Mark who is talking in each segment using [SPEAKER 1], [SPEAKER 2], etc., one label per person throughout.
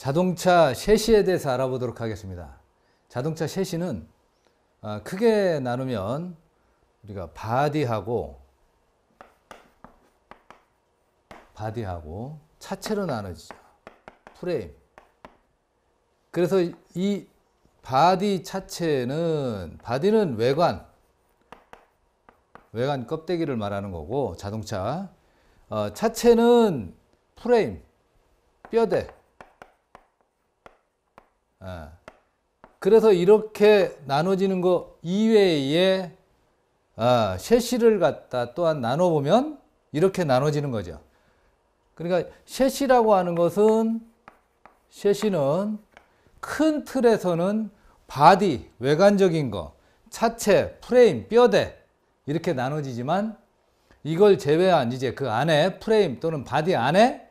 [SPEAKER 1] 자동차 셰시에 대해서 알아보도록 하겠습니다. 자동차 셰시는 아, 크게 나누면 우리가 바디하고 바디하고 차체로 나눠지죠. 프레임. 그래서 이 바디 차체는 바디는 외관 외관 껍데기를 말하는 거고 자동차 어, 차체는 프레임 뼈대 예. 그래서 이렇게 나눠지는 것 이외에 셋시를 아, 갖다 또한 나눠보면 이렇게 나눠지는 거죠. 그러니까 셰시라고 하는 것은 셰시는 큰 틀에서는 바디, 외관적인 거, 차체, 프레임, 뼈대 이렇게 나눠지지만 이걸 제외한 이제 그 안에 프레임 또는 바디 안에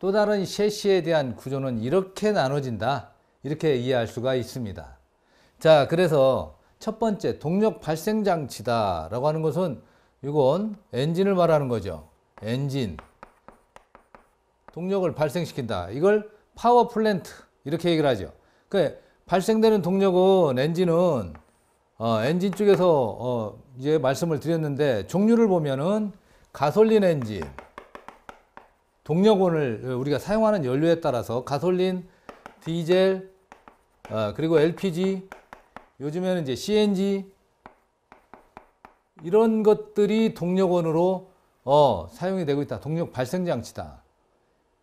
[SPEAKER 1] 또 다른 셰시에 대한 구조는 이렇게 나눠진다. 이렇게 이해할 수가 있습니다. 자, 그래서 첫 번째 동력 발생 장치다라고 하는 것은 이건 엔진을 말하는 거죠. 엔진. 동력을 발생시킨다. 이걸 파워 플랜트 이렇게 얘기를 하죠. 그 그러니까 발생되는 동력은 엔진은 어, 엔진 쪽에서 어, 이제 말씀을 드렸는데 종류를 보면은 가솔린 엔진 동력원을 우리가 사용하는 연료에 따라서 가솔린, 디젤, 아, 그리고 LPG, 요즘에는 이제 CNG 이런 것들이 동력원으로 어, 사용이 되고 있다. 동력 발생 장치다.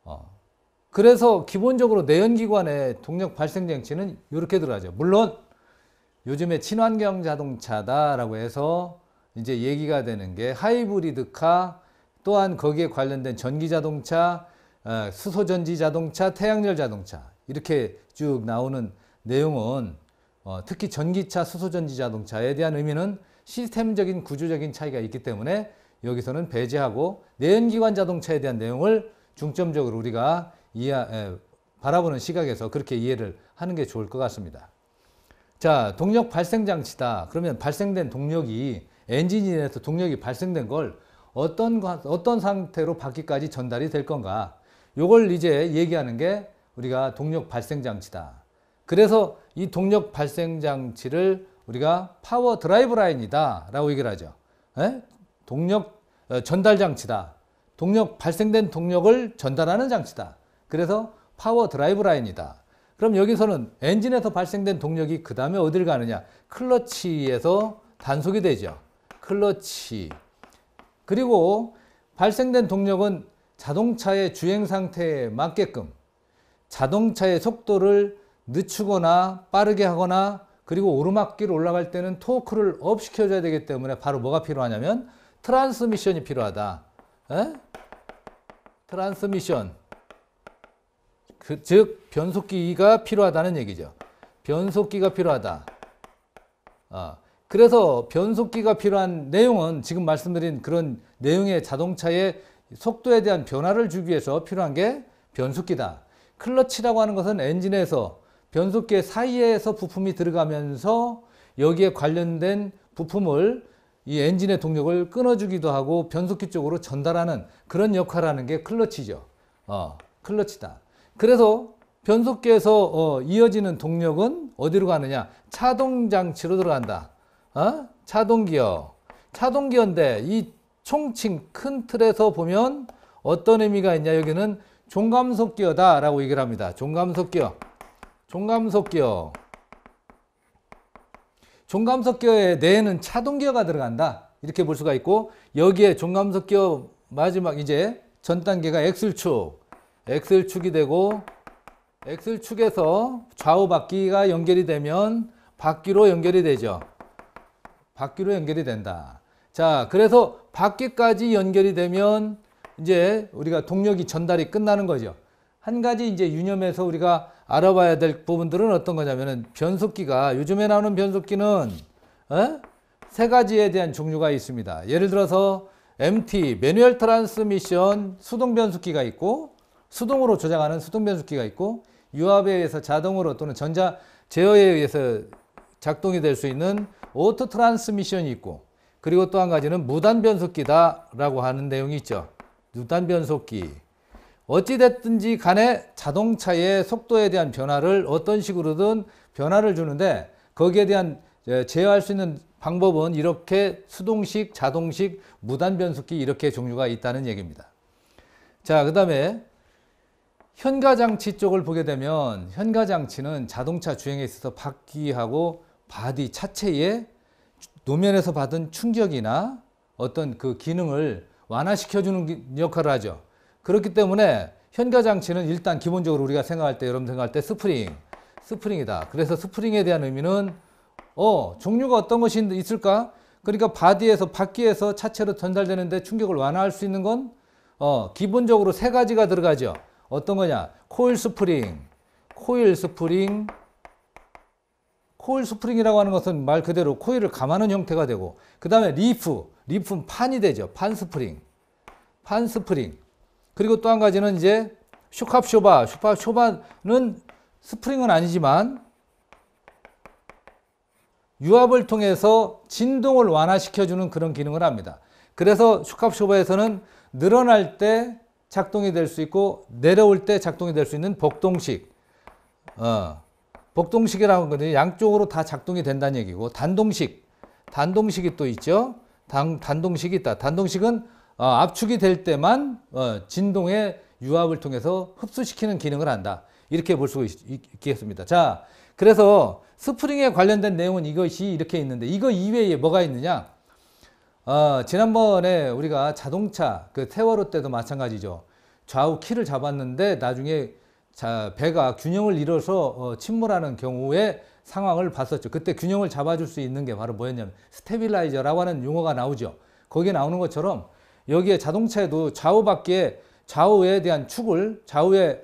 [SPEAKER 1] 어. 그래서 기본적으로 내연기관의 동력 발생 장치는 이렇게 들어가죠. 물론 요즘에 친환경 자동차다라고 해서 이제 얘기가 되는 게 하이브리드카 또한 거기에 관련된 전기 자동차, 어, 수소 전지 자동차, 태양열 자동차 이렇게 쭉 나오는 내용은 어, 특히 전기차, 수소전지 자동차에 대한 의미는 시스템적인 구조적인 차이가 있기 때문에 여기서는 배제하고 내연기관 자동차에 대한 내용을 중점적으로 우리가 이해, 에, 바라보는 시각에서 그렇게 이해를 하는 게 좋을 것 같습니다. 자, 동력 발생 장치다. 그러면 발생된 동력이 엔진이 인해서 동력이 발생된 걸 어떤 어떤 상태로 바퀴까지 전달이 될 건가? 요걸 이제 얘기하는 게 우리가 동력 발생 장치다. 그래서 이 동력 발생 장치를 우리가 파워 드라이브 라인이다 라고 얘기를 하죠. 에? 예? 동력 어, 전달 장치다. 동력 발생된 동력을 전달하는 장치다. 그래서 파워 드라이브 라인이다. 그럼 여기서는 엔진에서 발생된 동력이 그 다음에 어딜 가느냐 클러치에서 단속이 되죠 클러치 그리고 발생된 동력은 자동차의 주행 상태에 맞게끔 자동차의 속도를 늦추거나 빠르게 하거나 그리고 오르막길 올라갈 때는 토크를 업 시켜줘야 되기 때문에 바로 뭐가 필요하냐면 트랜스미션이 필요하다. 에? 트랜스미션. 그, 즉 변속기가 필요하다는 얘기죠. 변속기가 필요하다. 어. 그래서 변속기가 필요한 내용은 지금 말씀드린 그런 내용의 자동차의 속도에 대한 변화를 주기 위해서 필요한 게 변속기다. 클러치라고 하는 것은 엔진에서 변속계 사이에서 부품이 들어가면서 여기에 관련된 부품을 이 엔진의 동력을 끊어주기도 하고 변속기 쪽으로 전달하는 그런 역할하는 게 클러치죠. 어, 클러치다. 그래서 변속기에서 어, 이어지는 동력은 어디로 가느냐? 차동 장치로 들어간다. 어? 차동 기어. 차동 기어인데 이 총칭 큰 틀에서 보면 어떤 의미가 있냐? 여기는 종감속 기어다라고 얘기를 합니다. 종감속 기어. 종감속기어. 종감속기어의 내에는 차동기어가 들어간다. 이렇게 볼 수가 있고 여기에 종감속기어 마지막 이제 전 단계가 엑축 엑셀축이 되고 엑셀축에서 좌우 바퀴가 연결이 되면 바퀴로 연결이 되죠. 바퀴로 연결이 된다. 자, 그래서 바퀴까지 연결이 되면 이제 우리가 동력이 전달이 끝나는 거죠. 한 가지 이제 유념해서 우리가 알아봐야 될 부분들은 어떤 거냐면은 변속기가 요즘에 나오는 변속기는 어? 세 가지에 대한 종류가 있습니다. 예를 들어서 MT 매뉴얼 트랜스미션 수동 변속기가 있고 수동으로 조작하는 수동 변속기가 있고 유압에 의해서 자동으로 또는 전자 제어에 의해서 작동이 될 수 있는 오토 트랜스미션이 있고 그리고 또 한 가지는 무단 변속기다라고 하는 내용이 있죠. 무단 변속기. 어찌됐든지 간에 자동차의 속도에 대한 변화를 어떤 식으로든 변화를 주는데 거기에 대한 예, 제어할 수 있는 방법은 이렇게 수동식, 자동식, 무단변속기 이렇게 종류가 있다는 얘기입니다. 자, 그 다음에 현가장치 쪽을 보게 되면 현가장치는 자동차 주행에 있어서 바퀴하고 바디 차체에 노면에서 받은 충격이나 어떤 그 기능을 완화시켜주는 역할을 하죠. 그렇기 때문에 현가 장치는 일단 기본적으로 우리가 생각할 때 여러분 생각할 때 스프링 스프링이다. 그래서 스프링에 대한 의미는 어 종류가 어떤 것이 있을까? 그러니까 바디에서 바퀴에서 차체로 전달되는데 충격을 완화할 수 있는 건 어, 기본적으로 세 가지가 들어가죠. 어떤 거냐? 코일 스프링, 코일 스프링, 코일 스프링이라고 하는 것은 말 그대로 코일을 감하는 형태가 되고 그 다음에 리프, 리프는 판이 되죠. 판 스프링, 판 스프링. 그리고 또 한 가지는 이제 쇼캅쇼바. 쇼캅쇼바는 스프링은 아니지만 유압을 통해서 진동을 완화시켜주는 그런 기능을 합니다. 그래서 슈캅쇼바에서는 늘어날 때 작동이 될 수 있고 내려올 때 작동이 될 수 있는 복동식 어, 복동식이라고하거든요 양쪽으로 다 작동이 된다는 얘기고 단동식 단동식이 또 있죠. 단, 단동식이 있다. 단동식은 어, 압축이 될 때만 어, 진동의 유압을 통해서 흡수시키는 기능을 한다. 이렇게 볼 수 있겠습니다. 자, 그래서 스프링에 관련된 내용은 이것이 이렇게 있는데 이거 이외에 뭐가 있느냐? 어, 지난번에 우리가 자동차 그 세월호 때도 마찬가지죠. 좌우 키를 잡았는데 나중에 자, 배가 균형을 잃어서 어, 침몰하는 경우에 상황을 봤었죠. 그때 균형을 잡아줄 수 있는 게 바로 뭐였냐면 스테빌라이저라고 하는 용어가 나오죠. 거기에 나오는 것처럼 여기에 자동차에도 좌우 바퀴에 좌우에 대한 축을 좌우에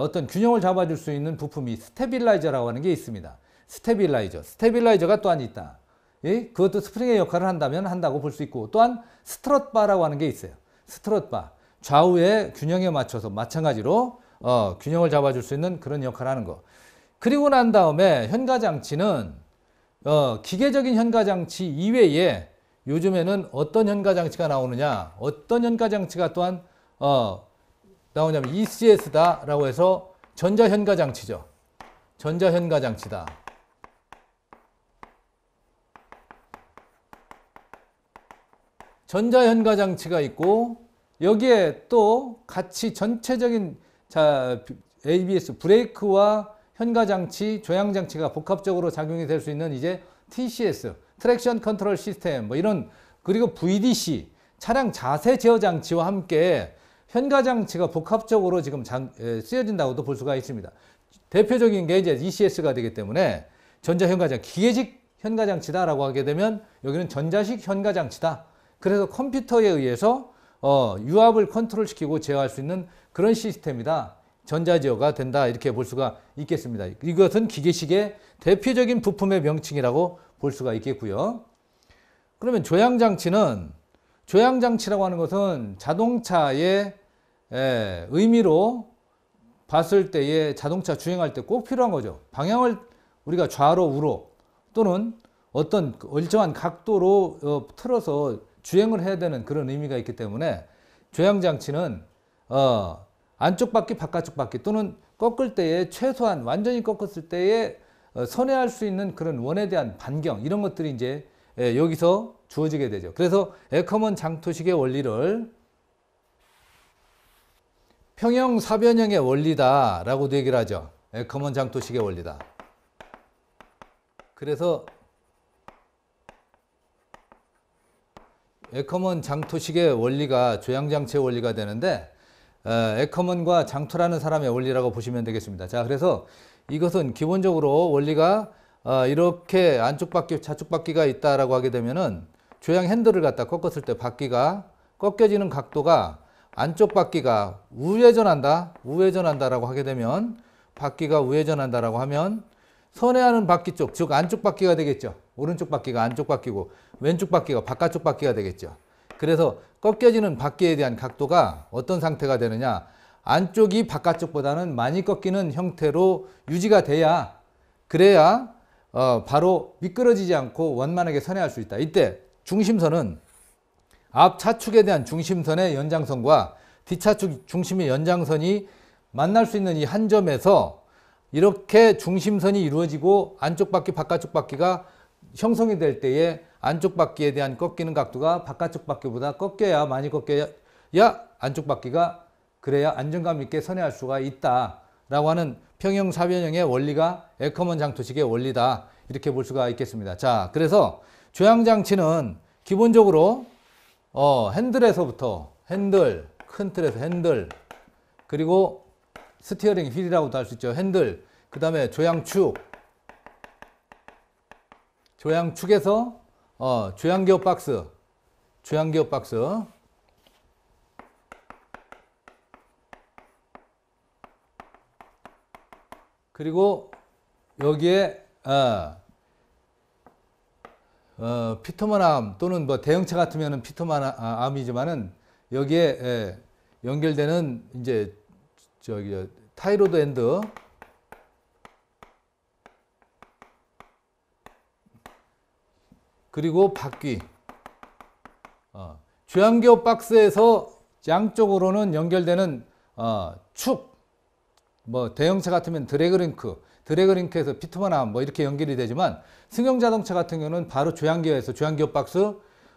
[SPEAKER 1] 어떤 균형을 잡아줄 수 있는 부품이 스테빌라이저라고 하는 게 있습니다. 스테빌라이저. 스테빌라이저가 또한 있다. 그것도 스프링의 역할을 한다면 한다고 볼 수 있고 또한 스트럿바라고 하는 게 있어요. 스트럿바. 좌우의 균형에 맞춰서 마찬가지로 어, 균형을 잡아줄 수 있는 그런 역할을 하는 거. 그리고 난 다음에 현가장치는 어, 기계적인 현가장치 이외에 요즘에는 어떤 현가 장치가 나오느냐 어떤 현가 장치가 또한 어, 나오냐면 ECS다 라고 해서 전자 현가 장치죠 전자 현가 장치다 전자 현가 장치가 있고 여기에 또 같이 전체적인 자, ABS 브레이크와 현가 장치, 조향 장치가 복합적으로 작용이 될 수 있는 이제 TCS 트랙션 컨트롤 시스템 뭐 이런 그리고 VDC 차량 자세 제어 장치와 함께 현가 장치가 복합적으로 지금 장, 에, 쓰여진다고도 볼 수가 있습니다. 대표적인 게 이제 ECS가 되기 때문에 전자 현가 장치, 기계식 현가 장치다라고 하게 되면 여기는 전자식 현가 장치다. 그래서 컴퓨터에 의해서 어, 유압을 컨트롤시키고 제어할 수 있는 그런 시스템이다. 전자제어가 된다 이렇게 볼 수가 있겠습니다. 이것은 기계식의 대표적인 부품의 명칭이라고 볼 수가 있겠고요. 그러면 조향 장치는 조향 장치라고 하는 것은 자동차의 예, 의미로 봤을 때에 자동차 주행할 때 꼭 필요한 거죠. 방향을 우리가 좌로 우로 또는 어떤 그 일정한 각도로 어, 틀어서 주행을 해야 되는 그런 의미가 있기 때문에 조향 장치는 어, 안쪽 바퀴 바깥쪽 바퀴 또는 꺾을 때에 최소한 완전히 꺾었을 때에 어, 선회할 수 있는 그런 원에 대한 반경 이런 것들이 이제 예, 여기서 주어지게 되죠. 그래서 에커먼 장토식의 원리를 평형 사변형의 원리다라고도 얘기를 하죠. 에커먼 장토식의 원리다. 그래서 에커먼 장토식의 원리가 조향장치의 원리가 되는데 어, 에커먼과 장토라는 사람의 원리라고 보시면 되겠습니다. 자, 그래서 이것은 기본적으로 원리가 아, 이렇게 안쪽 바퀴, 좌측 바퀴가 있다라고 하게 되면은 조향 핸들을 갖다 꺾었을 때 바퀴가 꺾여지는 각도가 안쪽 바퀴가 우회전한다, 우회전한다라고 하게 되면 바퀴가 우회전한다라고 하면 선회하는 바퀴 쪽, 즉 안쪽 바퀴가 되겠죠. 오른쪽 바퀴가 안쪽 바퀴고 왼쪽 바퀴가 바깥쪽 바퀴가 되겠죠. 그래서 꺾여지는 바퀴에 대한 각도가 어떤 상태가 되느냐 안쪽이 바깥쪽보다는 많이 꺾이는 형태로 유지가 돼야 그래야 어, 바로 미끄러지지 않고 원만하게 선회할 수 있다. 이때 중심선은 앞 차축에 대한 중심선의 연장선과 뒤차축 중심의 연장선이 만날 수 있는 이 한 점에서 이렇게 중심선이 이루어지고 안쪽 바퀴 바깥쪽 바퀴가 형성이 될 때에 안쪽 바퀴에 대한 꺾이는 각도가 바깥쪽 바퀴보다 꺾여야 많이 꺾여야 안쪽 바퀴가 그래야 안정감 있게 선회할 수가 있다라고 하는 평형 사변형의 원리가 에커먼 장투식의 원리다 이렇게 볼 수가 있겠습니다. 자, 그래서 조향 장치는 기본적으로 어, 핸들에서부터 핸들, 큰 틀에서 핸들, 그리고 스티어링 휠이라고도 할 수 있죠. 핸들, 그 다음에 조향축, 조향축에서 어, 조향기어 박스, 조향기어 박스, 그리고 여기에 어, 어, 피터만암 또는 뭐 대형차 같으면은 피터만암이지만은 아, 아, 여기에 에, 예, 연결되는 이제 저기 타이로드 엔드 그리고 바퀴 어, 주암교 박스에서 양쪽으로는 연결되는 어, 축뭐 대형차 같으면 드래그링크, 드래그링크에서 피트만함뭐 이렇게 연결이 되지만 승용 자동차 같은 경우는 바로 조향기어에서 조향기어 박스,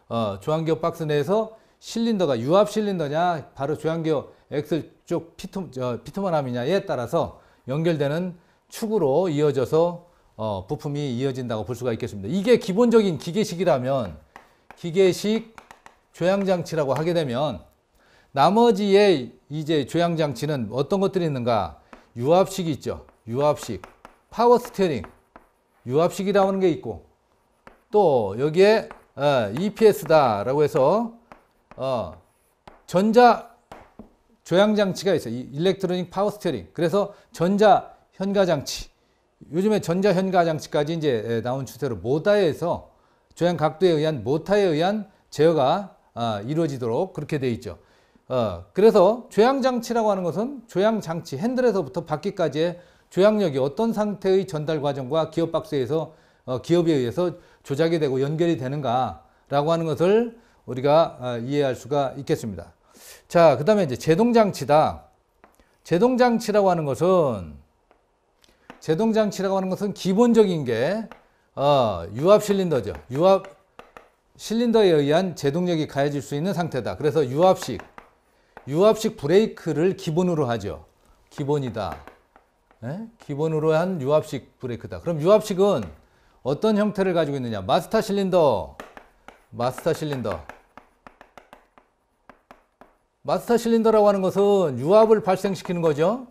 [SPEAKER 1] 어, 조향기어 박스 내에서 실린더가 유압 실린더냐, 바로 조향기어 엑셀 쪽 피트, 어, 피트만함이냐에 따라서 연결되는 축으로 이어져서 어, 부품이 이어진다고 볼 수가 있겠습니다. 이게 기본적인 기계식이라면 기계식 조향장치라고 하게 되면 나머지의 이제 조향장치는 어떤 것들이 있는가? 유압식이 있죠. 유압식. 파워 스테링. 유압식이라고 하는 게 있고 또 여기에 아, EPS다 라고 해서 어, 전자 조향 장치가 있어요. 일렉트로닉 파워 스테링. 그래서 전자 현가 장치. 요즘에 전자 현가 장치까지 이제 나온 추세로 모다에서 조향 각도에 의한 모타에 의한 제어가 아, 이루어지도록 그렇게 돼 있죠. 어, 그래서 조향장치라고 하는 것은 조향장치, 핸들에서부터 바퀴까지의 조향력이 어떤 상태의 전달 과정과 기어박스에서 어, 기업에 의해서 조작이 되고 연결이 되는가라고 하는 것을 우리가 어, 이해할 수가 있겠습니다. 자, 그 다음에 이제 제동장치다. 제동장치라고 하는 것은 제동장치라고 하는 것은 기본적인 게 어, 유압 실린더죠. 유압 실린더에 의한 제동력이 가해질 수 있는 상태다. 그래서 유압식 유압식 브레이크를 기본으로 하죠. 기본이다. 예? 기본으로 한 유압식 브레이크다. 그럼 유압식은 어떤 형태를 가지고 있느냐? 마스터 실린더, 마스터 실린더. 마스터 실린더라고 하는 것은 유압을 발생시키는 거죠.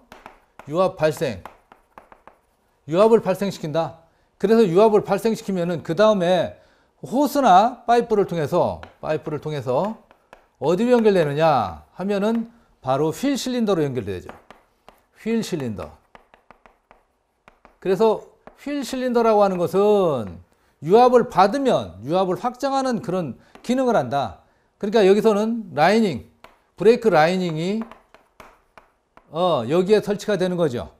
[SPEAKER 1] 유압 발생. 유압을 발생시킨다. 그래서 유압을 발생시키면은 그 다음에 호스나 파이프를 통해서, 파이프를 통해서 어디로 연결되느냐 하면은 바로 휠 실린더로 연결되죠. 휠 실린더. 그래서 휠 실린더라고 하는 것은 유압을 받으면 유압을 확장하는 그런 기능을 한다. 그러니까 여기서는 라이닝, 브레이크 라이닝이 어, 여기에 설치가 되는 거죠.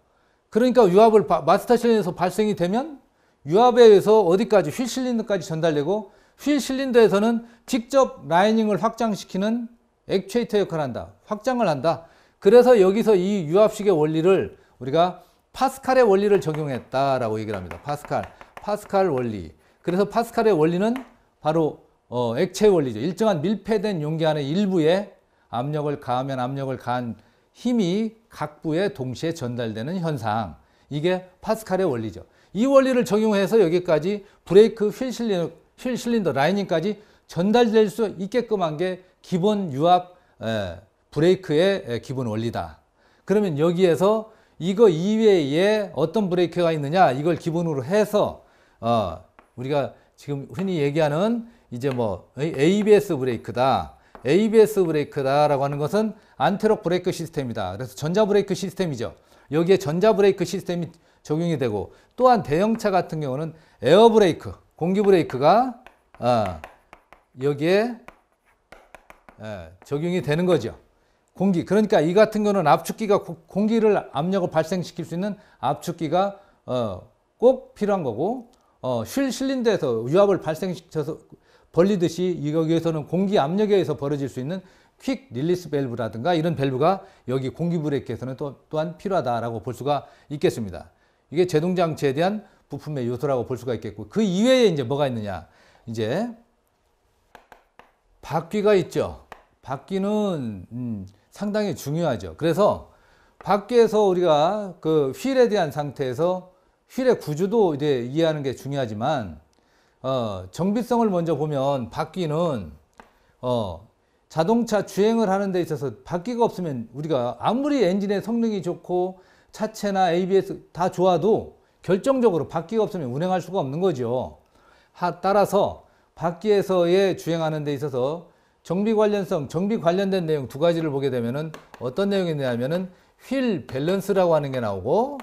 [SPEAKER 1] 그러니까 유압을 마스터 실린에서 더 발생이 되면 유압에 의해서 어디까지 휠 실린더까지 전달되고 휠 실린더에서는 직접 라이닝을 확장시키는 액추에이터 역할을 한다. 확장을 한다. 그래서 여기서 이 유압식의 원리를 우리가 파스칼의 원리를 적용했다라고 얘기를 합니다. 파스칼, 파스칼 원리. 그래서 파스칼의 원리는 바로 어, 액체 원리죠. 일정한 밀폐된 용기 안의 일부에 압력을 가하면 압력을 가한 힘이 각부에 동시에 전달되는 현상. 이게 파스칼의 원리죠. 이 원리를 적용해서 여기까지 브레이크 휠 실린더 실 실린더 라이닝까지 전달될 수 있게끔 한 게 기본 유압 브레이크의 기본 원리다. 그러면 여기에서 이거 이외에 어떤 브레이크가 있느냐 이걸 기본으로 해서 어 우리가 지금 흔히 얘기하는 이제 뭐 ABS 브레이크다. ABS 브레이크다라고 하는 것은 안테록 브레이크 시스템이다. 그래서 전자 브레이크 시스템이죠. 여기에 전자 브레이크 시스템이 적용이 되고 또한 대형차 같은 경우는 에어 브레이크 공기 브레이크가 어, 여기에 예, 적용이 되는 거죠. 공기. 그러니까 이 같은 거는 압축기가 공기를 압력을 발생시킬 수 있는 압축기가 어, 꼭 필요한 거고 어, 실 실린더에서 유압을 발생시켜서 벌리듯이 여기에서는 공기 압력에 의해서 벌어질 수 있는 퀵 릴리스 밸브라든가 이런 밸브가 여기 공기 브레이크에서는 또, 또한 필요하다라고 볼 수가 있겠습니다. 이게 제동 장치에 대한 부품의 요소라고 볼 수가 있겠고 그 이외에 이제 뭐가 있느냐 이제 바퀴가 있죠 바퀴는 음, 상당히 중요하죠 그래서 바퀴에서 우리가 그 휠에 대한 상태에서 휠의 구조도 이제 이해하는 게 중요하지만 어, 정비성을 먼저 보면 바퀴는 어, 자동차 주행을 하는 데 있어서 바퀴가 없으면 우리가 아무리 엔진의 성능이 좋고 차체나 ABS 다 좋아도 결정적으로 바퀴가 없으면 운행할 수가 없는 거죠. 따라서 바퀴에서의 주행하는 데 있어서 정비 관련성, 정비 관련된 내용 두 가지를 보게 되면은 어떤 내용이 있냐면은 휠 밸런스라고 하는 게 나오고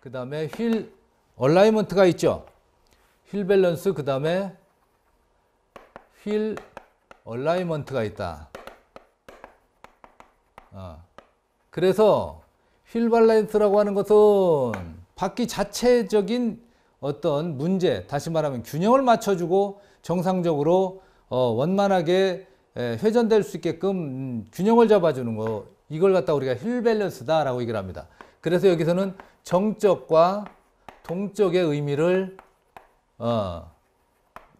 [SPEAKER 1] 그 다음에 휠 얼라이먼트가 있죠. 휠 밸런스 그 다음에 휠 얼라이먼트가 있다. 어. 그래서 휠발렌스라고 하는 것은 바퀴 자체적인 어떤 문제, 다시 말하면 균형을 맞춰주고 정상적으로 어, 원만하게 에, 회전될 수 있게끔 음, 균형을 잡아주는 거 이걸 갖다 우리가 힐밸런스다라고 얘기를 합니다. 그래서 여기서는 정적과 동적의 의미를 어,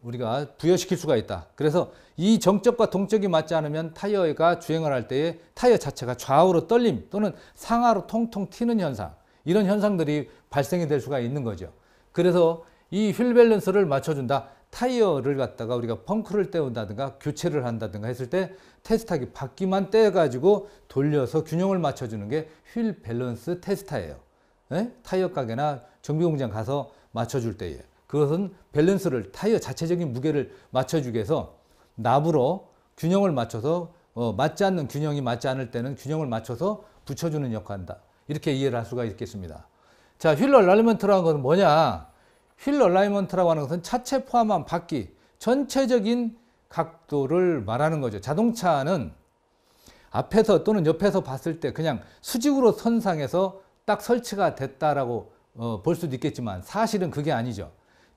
[SPEAKER 1] 우리가 부여시킬 수가 있다. 그래서 이 정적과 동적이 맞지 않으면 타이어가 주행을 할 때에 타이어 자체가 좌우로 떨림 또는 상하로 통통 튀는 현상 이런 현상들이 발생이 될 수가 있는 거죠. 그래서 이 휠 밸런스를 맞춰준다. 타이어를 갖다가 우리가 펑크를 때운다든가 교체를 한다든가 했을 때 테스타기 바퀴만 떼가지고 돌려서 균형을 맞춰주는 게 휠 밸런스 테스타예요. 네? 예? 타이어 가게나 정비공장 가서 맞춰줄 때예요. 그것은 밸런스를 타이어 자체적인 무게를 맞춰주기 위해서 납으로 균형을 맞춰서 어, 맞지 않는 균형이 맞지 않을 때는 균형을 맞춰서 붙여주는 역할이다 이렇게 이해를 할 수가 있겠습니다. 자, 휠러라이먼트라는 것은 뭐냐? 휠러라이먼트라고 하는 것은 차체 포함한 바퀴, 전체적인 각도를 말하는 거죠. 자동차는 앞에서 또는 옆에서 봤을 때 그냥 수직으로 선상에서 딱 설치가 됐다라고 어, 볼 수도 있겠지만 사실은 그게 아니죠.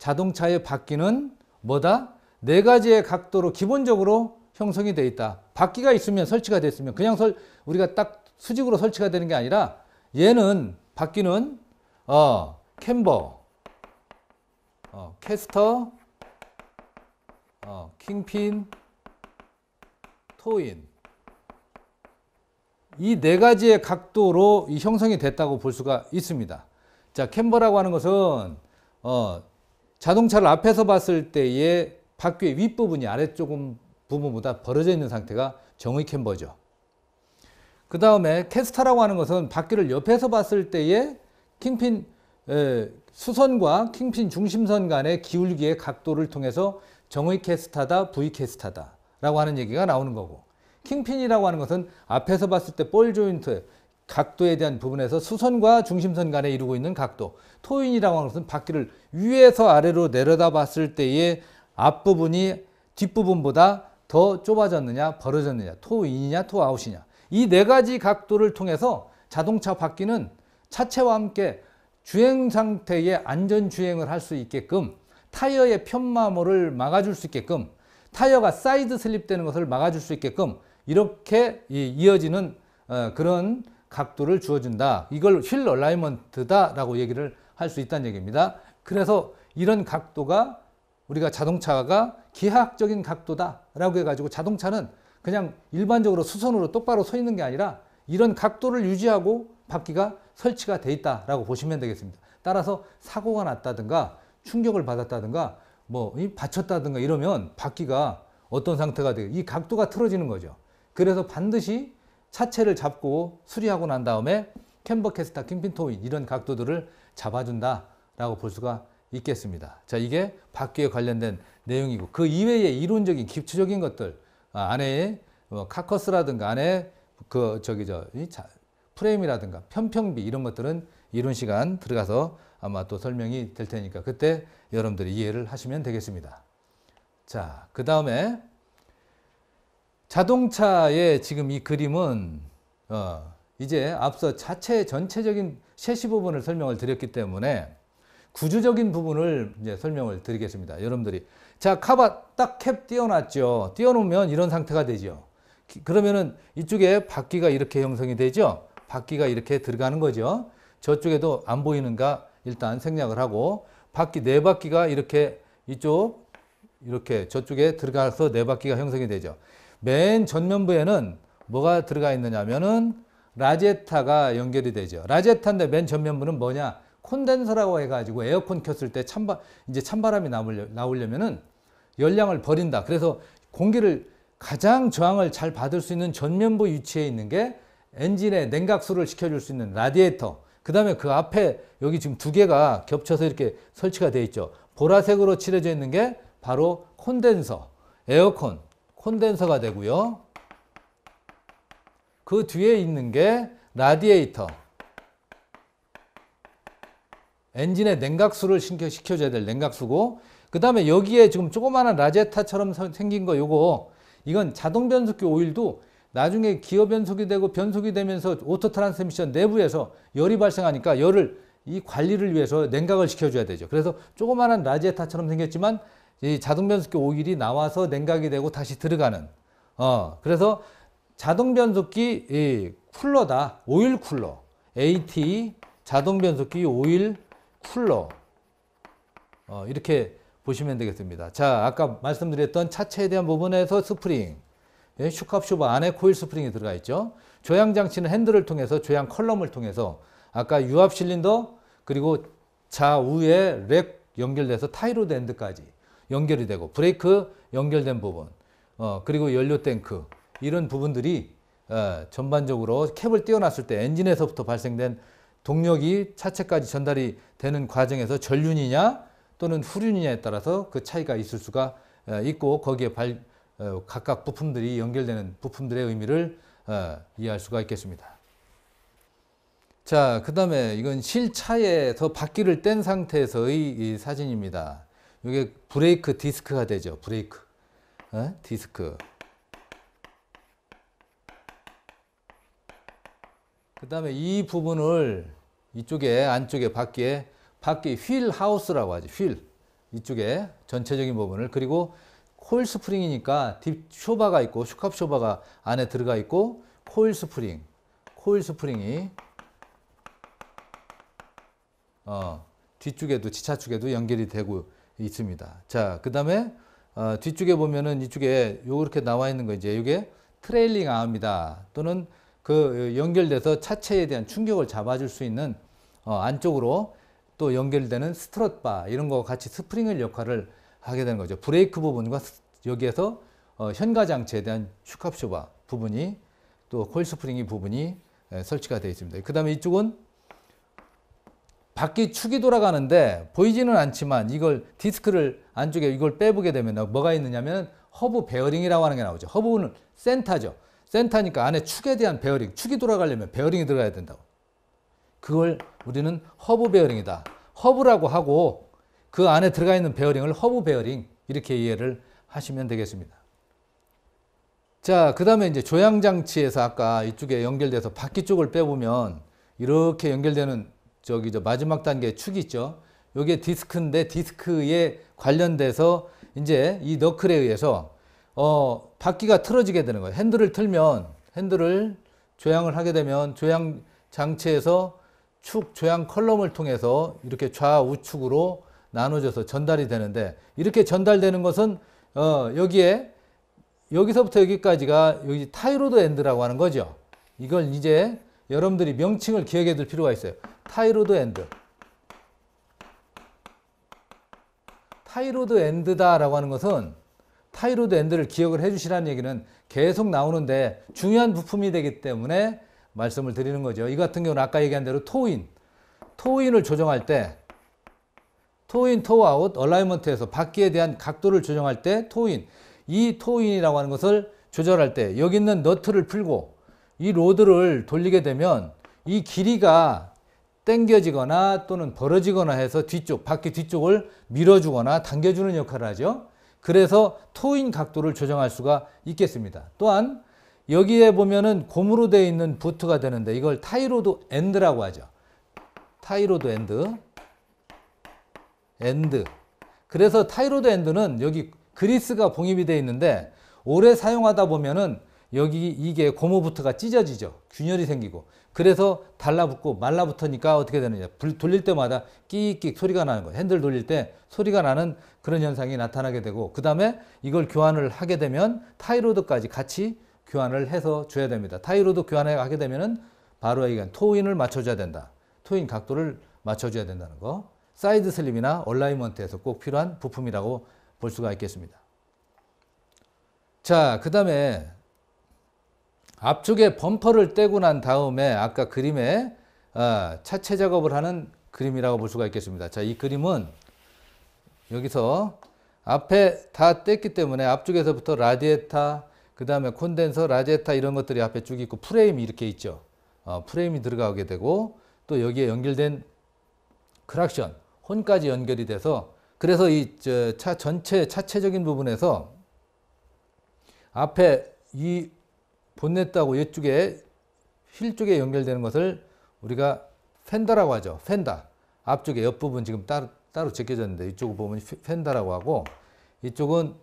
[SPEAKER 1] 자동차의 바퀴는 뭐다? 네 가지의 각도로 기본적으로 형성이 되어 있다. 바퀴가 있으면 설치가 됐으면 그냥 설, 우리가 딱 수직으로 설치가 되는 게 아니라 얘는 바퀴는 어, 캠버, 어, 캐스터, 어, 킹핀, 토인 이 네 가지의 각도로 이 형성이 됐다고 볼 수가 있습니다. 자, 캠버라고 하는 것은 어, 자동차를 앞에서 봤을 때의 바퀴의 윗부분이 아래쪽 부분보다 벌어져 있는 상태가 정의 캠버죠. 그 다음에 캐스터라고 하는 것은 바퀴를 옆에서 봤을 때의 킹핀 에, 수선과 킹핀 중심선 간의 기울기의 각도를 통해서 정의 캐스터다 V 캐스터다 라고 하는 얘기가 나오는 거고 킹핀이라고 하는 것은 앞에서 봤을 때 볼 조인트 각도에 대한 부분에서 수선과 중심선 간에 이루고 있는 각도 토인이라고 하는 것은 바퀴를 위에서 아래로 내려다 봤을 때의 앞부분이 뒷부분보다 더 좁아졌느냐 벌어졌느냐 토인이냐 토아웃이냐 이 네 가지 각도를 통해서 자동차 바퀴는 차체와 함께 주행 상태의 안전 주행을 할 수 있게끔 타이어의 편마모를 막아줄 수 있게끔 타이어가 사이드 슬립되는 것을 막아줄 수 있게끔 이렇게 이어지는 어, 그런 각도를 주어준다. 이걸 휠 얼라이먼트다라고 얘기를 할 수 있다는 얘기입니다. 그래서 이런 각도가 우리가 자동차가 기하학적인 각도다라고 해가지고 자동차는 그냥 일반적으로 수선으로 똑바로 서 있는 게 아니라 이런 각도를 유지하고 바퀴가 설치가 돼 있다라고 보시면 되겠습니다. 따라서 사고가 났다든가 충격을 받았다든가 뭐 받쳤다든가 이러면 바퀴가 어떤 상태가 돼요. 이 각도가 틀어지는 거죠. 그래서 반드시 차체를 잡고 수리하고 난 다음에 캠버캐스터 킹핀토인 이런 각도들을 잡아준다라고 볼 수가 있겠습니다. 자, 이게 바퀴에 관련된 내용이고 그이외에 이론적인 기초적인 것들 아, 안에 뭐 카커스라든가 안에 그 저기 저 프레임이라든가 편평비 이런 것들은 이론 시간 들어가서 아마 또 설명이 될 테니까 그때 여러분들이 이해를 하시면 되겠습니다. 자, 그 다음에 자동차의 지금 이 그림은 어, 이제 앞서 자체 전체적인 셰시 부분을 설명을 드렸기 때문에 구조적인 부분을 이제 설명을 드리겠습니다. 여러분들이 자 카바 딱 캡 띄워놨죠. 띄워놓으면 이런 상태가 되죠. 기, 그러면은 이쪽에 바퀴가 이렇게 형성이 되죠. 바퀴가 이렇게 들어가는 거죠. 저쪽에도 안 보이는가 일단 생략을 하고 바퀴 네 바퀴가 이렇게 이쪽 이렇게 저쪽에 들어가서 네 바퀴가 형성이 되죠. 맨 전면부에는 뭐가 들어가 있느냐면은 라제타가 연결이 되죠. 라제타인데 맨 전면부는 뭐냐? 콘덴서라고 해가지고 에어컨 켰을 때 찬바 이제 찬바람이 나오려, 나오려면은 열량을 버린다. 그래서 공기를 가장 저항을 잘 받을 수 있는 전면부 위치에 있는 게 엔진의 냉각수를 시켜줄 수 있는 라디에이터. 그 다음에 그 앞에 여기 지금 두 개가 겹쳐서 이렇게 설치가 되어 있죠. 보라색으로 칠해져 있는 게 바로 콘덴서, 에어컨. 콘덴서가 되고요. 그 뒤에 있는 게 라디에이터. 엔진의 냉각수를 시켜줘야 될 냉각수고 그 다음에 여기에 지금 조그마한 라제타처럼 생긴 거 요거 이건 자동 변속기 오일도 나중에 기어 변속이 되고 변속이 되면서 오토 트랜스미션 내부에서 열이 발생하니까 열을 이 관리를 위해서 냉각을 시켜줘야 되죠. 그래서 조그마한 라제타처럼 생겼지만 이 자동 변속기 오일이 나와서 냉각이 되고 다시 들어가는 어 그래서 자동 변속기 이 쿨러다 오일 쿨러 AT 자동 변속기 오일 쿨러 어, 이렇게 보시면 되겠습니다. 자 아까 말씀드렸던 차체에 대한 부분에서 스프링 예, 슈캅슈버 안에 코일 스프링이 들어가 있죠. 조향 장치는 핸들을 통해서 조향 컬럼을 통해서 아까 유압 실린더 그리고 좌우에 렉 연결돼서 타이로드 엔드까지 연결이 되고 브레이크 연결된 부분 어, 그리고 연료 탱크 이런 부분들이 어, 전반적으로 캡을 띄워놨을 때 엔진에서부터 발생된 동력이 차체까지 전달이 되는 과정에서 전륜이냐 또는 후륜이냐에 따라서 그 차이가 있을 수가 어, 있고 거기에 발, 어, 각각 부품들이 연결되는 부품들의 의미를 어, 이해할 수가 있겠습니다. 자, 그 다음에 이건 실차에서 바퀴를 뗀 상태에서의 사진입니다. 이게 브레이크 디스크가 되죠. 브레이크. 어? 디스크. 그 다음에 이 부분을 이쪽에 안쪽에 밖에 밖에 휠 하우스라고 하죠. 휠. 이쪽에 전체적인 부분을 그리고 코일 스프링이니까 딥 쇼바가 있고 슈캅 쇼바가 안에 들어가 있고 코일 스프링 코일 스프링이 어, 뒤쪽에도 지차축에도 연결이 되고 있습니다. 자, 그 다음에 어, 뒤쪽에 보면은 이쪽에 요렇게 나와 있는 거 이제 이게 트레일링 암이다 또는 그 어, 연결돼서 차체에 대한 충격을 잡아줄 수 있는 어, 안쪽으로 또 연결되는 스트럿바 이런 거 같이 스프링을 역할을 하게 되는 거죠. 브레이크 부분과 여기에서 어, 현가 장치에 대한 슈캅쇼바 부분이 또 콜 스프링이 부분이 예, 설치가 되어 있습니다. 그 다음에 이쪽은 바퀴 축이 돌아가는데 보이지는 않지만 이걸 디스크를 안쪽에 이걸 빼보게 되면 뭐가 있느냐면 허브 베어링이라고 하는 게 나오죠. 허브는 센터죠. 센터니까 안에 축에 대한 베어링, 축이 돌아가려면 베어링이 들어가야 된다고. 그걸 우리는 허브 베어링이다. 허브라고 하고 그 안에 들어가 있는 베어링을 허브 베어링 이렇게 이해를 하시면 되겠습니다. 자, 그 다음에 이제 조향장치에서 아까 이쪽에 연결돼서 바퀴 쪽을 빼보면 이렇게 연결되는 저기 저 마지막 단계 축 있죠. 요게 디스크인데 디스크에 관련돼서 이제 이 너클에 의해서 어 바퀴가 틀어지게 되는 거예요. 핸들을 틀면 핸들을 조향을 하게 되면 조향 장치에서 축 조향 컬럼을 통해서 이렇게 좌우측으로 나눠져서 전달이 되는데 이렇게 전달되는 것은 어 여기에 여기서부터 여기까지가 여기 타이로드 엔드라고 하는 거죠. 이걸 이제 여러분들이 명칭을 기억해 둘 필요가 있어요. 타이로드 엔드. 타이로드 엔드다라고 하는 것은 타이로드 엔드를 기억을 해 주시라는 얘기는 계속 나오는데 중요한 부품이 되기 때문에 말씀을 드리는 거죠. 이 같은 경우는 아까 얘기한 대로 토인, 토인을 조정할 때 토인, 토아웃, 얼라이먼트에서 바퀴에 대한 각도를 조정할 때 토인, 이 토인이라고 하는 것을 조절할 때 여기 있는 너트를 풀고 이 로드를 돌리게 되면 이 길이가 당겨지거나 또는 벌어지거나 해서 뒤쪽, 바퀴 뒤쪽을 밀어주거나 당겨주는 역할을 하죠. 그래서 토인 각도를 조정할 수가 있겠습니다. 또한 여기에 보면은 고무로 되어 있는 부트가 되는데 이걸 타이로드 엔드라고 하죠. 타이로드 엔드. 엔드. 그래서 타이로드 엔드는 여기 그리스가 봉입이 되어 있는데 오래 사용하다 보면은 여기 이게 고무부트가 찢어지죠. 균열이 생기고 그래서 달라붙고 말라붙으니까 어떻게 되느냐. 불 돌릴 때마다 끼익끼익 소리가 나는 거예요. 핸들 돌릴 때 소리가 나는 그런 현상이 나타나게 되고 그 다음에 이걸 교환을 하게 되면 타이로드까지 같이 교환을 해서 줘야 됩니다. 타이로드 교환을 하게 되면 바로 이건 토인을 맞춰줘야 된다. 토인 각도를 맞춰줘야 된다는 거. 사이드 슬림이나 얼라이먼트에서 꼭 필요한 부품이라고 볼 수가 있겠습니다. 자, 그 다음에 앞쪽에 범퍼를 떼고 난 다음에 아까 그림에 아, 차체 작업을 하는 그림이라고 볼 수가 있겠습니다. 자, 이 그림은 여기서 앞에 다 뗐기 때문에 앞쪽에서부터 라디에타, 그 다음에 콘덴서, 라디에타 이런 것들이 앞에 쭉 있고 프레임이 이렇게 있죠. 어, 프레임이 들어가게 되고 또 여기에 연결된 크락션, 혼까지 연결이 돼서 그래서 이 차 전체 차체적인 부분에서 앞에 이 본넷하고 이쪽에 휠 쪽에 연결되는 것을 우리가 펜더라고 하죠. 펜더. 앞쪽에 옆부분 지금 따로, 따로 제껴졌는데 이쪽을 보면 펜더라고 하고 이쪽은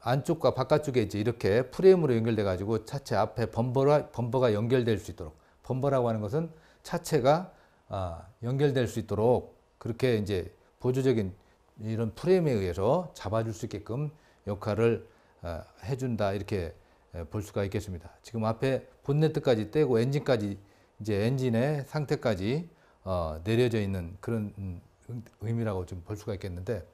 [SPEAKER 1] 안쪽과 바깥쪽에 이제 이렇게 프레임으로 연결돼 가지고 차체 앞에 범퍼가, 범퍼가 연결될 수 있도록 범퍼라고 하는 것은 차체가 아, 연결될 수 있도록 그렇게 이제 보조적인 이런 프레임에 의해서 잡아줄 수 있게끔 역할을 아, 해준다 이렇게 예, 볼 수가 있겠습니다. 지금 앞에 본네트까지 떼고 엔진까지 이제 엔진의 상태까지 어, 내려져 있는 그런 음, 의미라고 좀 볼 수가 있겠는데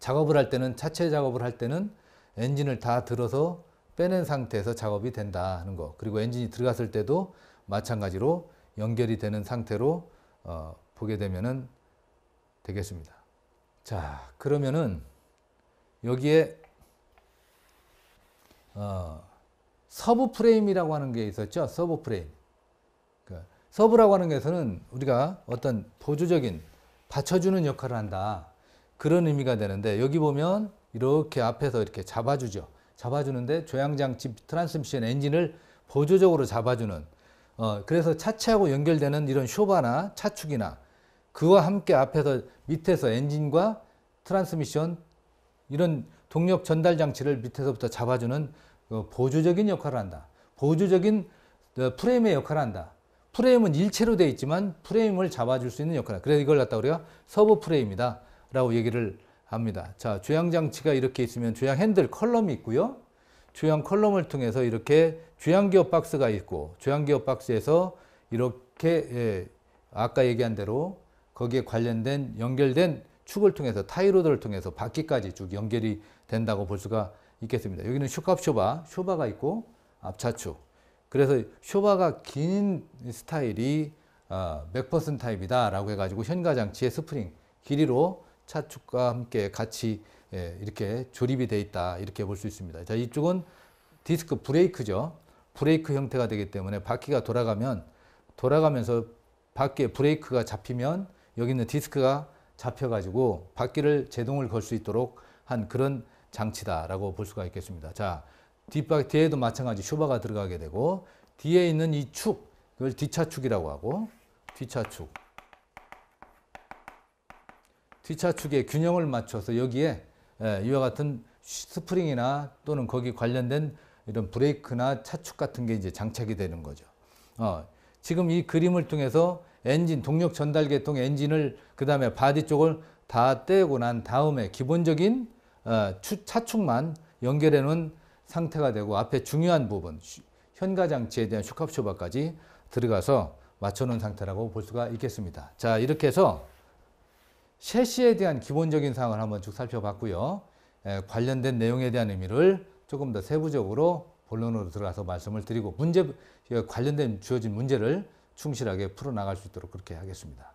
[SPEAKER 1] 작업을 할 때는 차체 작업을 할 때는 엔진을 다 들어서 빼낸 상태에서 작업이 된다는 거 그리고 엔진이 들어갔을 때도 마찬가지로 연결이 되는 상태로 어, 보게 되면은 되겠습니다. 자 그러면은 여기에 어, 서브 프레임이라고 하는 게 있었죠. 서브 프레임. 그 서브라고 하는 것은 우리가 어떤 보조적인 받쳐주는 역할을 한다. 그런 의미가 되는데 여기 보면 이렇게 앞에서 이렇게 잡아주죠. 잡아주는데 조향장치 트랜스미션 엔진을 보조적으로 잡아주는 어, 그래서 차체하고 연결되는 이런 쇼바나 차축이나 그와 함께 앞에서 밑에서 엔진과 트랜스미션 이런 동력 전달 장치를 밑에서부터 잡아주는 어, 보조적인 역할을 한다. 보조적인 어, 프레임의 역할을 한다. 프레임은 일체로 되어 있지만 프레임을 잡아줄 수 있는 역할을 그래서 이걸 갖다 우리가 서브 프레임이다 라고 얘기를 합니다. 자, 주향 장치가 이렇게 있으면 주향 핸들 컬럼이 있고요. 주향 컬럼을 통해서 이렇게 주향 기어 박스가 있고 주향 기어 박스에서 이렇게 예, 아까 얘기한 대로 거기에 관련된 연결된 축을 통해서 타이로드를 통해서 바퀴까지 쭉 연결이 된다고 볼 수가 있겠습니다. 여기는 슈캅 쇼바, 쇼바가 있고 앞차축. 그래서 쇼바가 긴 스타일이 어, 아, 맥퍼슨 타입이다라고 해가지고 현가 장치의 스프링 길이로 차축과 함께 같이 예, 이렇게 조립이 돼 있다 이렇게 볼 수 있습니다. 자 이쪽은 디스크 브레이크죠. 브레이크 형태가 되기 때문에 바퀴가 돌아가면 돌아가면서 바퀴에 브레이크가 잡히면 여기 있는 디스크가 잡혀가지고 바퀴를 제동을 걸 수 있도록 한 그런 장치다라고 볼 수가 있겠습니다. 자, 뒷바, 뒤에도 마찬가지 슈바가 들어가게 되고 뒤에 있는 이 축, 그걸 뒤차축이라고 하고 뒤차축. 뒤차축의 균형을 맞춰서 여기에 예, 이와 같은 스프링이나 또는 거기 관련된 이런 브레이크나 차축 같은 게 이제 장착이 되는 거죠. 어, 지금 이 그림을 통해서 엔진, 동력 전달 계통 엔진을 그 다음에 바디 쪽을 다 떼고 난 다음에 기본적인 어, 차축만 연결해 놓은 상태가 되고 앞에 중요한 부분 현가 장치에 대한 슈캅쇼바까지 들어가서 맞춰 놓은 상태라고 볼 수가 있겠습니다. 자 이렇게 해서 셰시에 대한 기본적인 사항을 한번 쭉 살펴봤고요. 관련된 내용에 대한 의미를 조금 더 세부적으로 본론으로 들어가서 말씀을 드리고 문제 어, 관련된 주어진 문제를 충실하게 풀어나갈 수 있도록 그렇게 하겠습니다.